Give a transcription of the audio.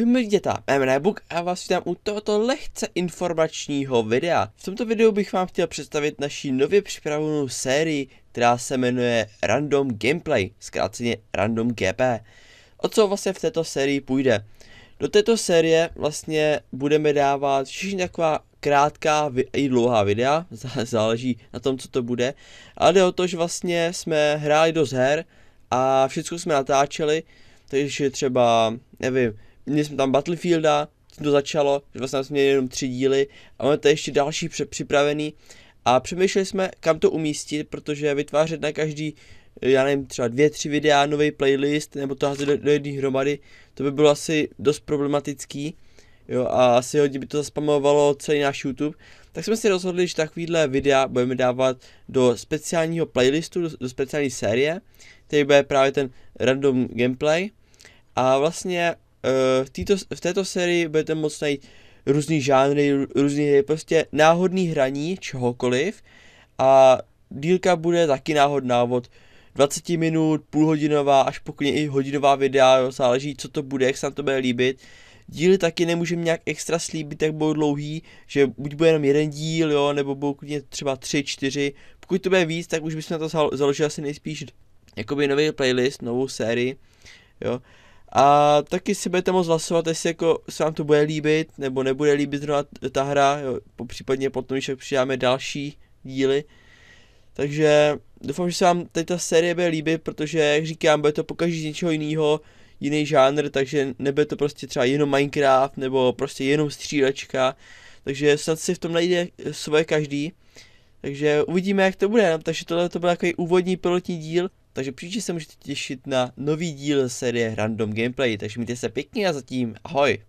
Ahoj milí děta, jmenuji Buk a vás vítám u tohoto lehce informačního videa. V tomto videu bych vám chtěl představit naši nově připravenou sérii, která se jmenuje Random Gameplay, zkráceně Random GP. O co vlastně v této sérii půjde? Do této série vlastně budeme dávat všichni taková krátká i dlouhá videa, záleží na tom, co to bude. Ale jde o to, že vlastně jsme hráli dost her a všechno jsme natáčeli, takže třeba, nevím, měli jsme tam Battlefielda, tím to začalo, že vlastně jsme měli jenom tři díly a máme to ještě další připravený a přemýšleli jsme, kam to umístit, protože vytvářet na každý, já nevím, třeba dvě, tři videa, nový playlist, nebo to házet do, do jedné hromady, to by bylo asi dost problematický, jo, a asi hodně by to zaspamovalo celý náš YouTube, tak jsme si rozhodli, že takovýhle videa budeme dávat do speciálního playlistu, do, do speciální série, který bude právě ten random gameplay, a vlastně Eh, v, týto, v této sérii budete moc najít různý žánry, různý prostě náhodný hraní čehokoliv a dílka bude taky náhodná od 20 minut, půlhodinová až pokud i hodinová videa, záleží co to bude, jak se nám to bude líbit. Díly taky nemůžeme nějak extra slíbit, jak budou dlouhý, že buď bude jenom jeden díl, jo, nebo budou klidně třeba 3, 4. Pokud to bude víc, tak už bychom na to založili asi nejspíš jakoby nový playlist, novou sérii, jo. A taky si budete moct hlasovat, jestli jako se vám to bude líbit, nebo nebude líbit zrovna ta hra, jo, případně potom když přidáme další díly. Takže doufám, že se vám tady ta série bude líbit, protože jak říkám, bude to pokaždé z něčeho jiného, jiný žánr, takže nebude to prostě třeba jenom Minecraft, nebo prostě jenom střílečka, takže snad si v tom najde svoje každý. Takže uvidíme, jak to bude, takže tohle to byl takový úvodní pilotní díl, takže příště se můžete těšit na nový díl série Random Gameplay, takže mějte se pěkně a zatím ahoj!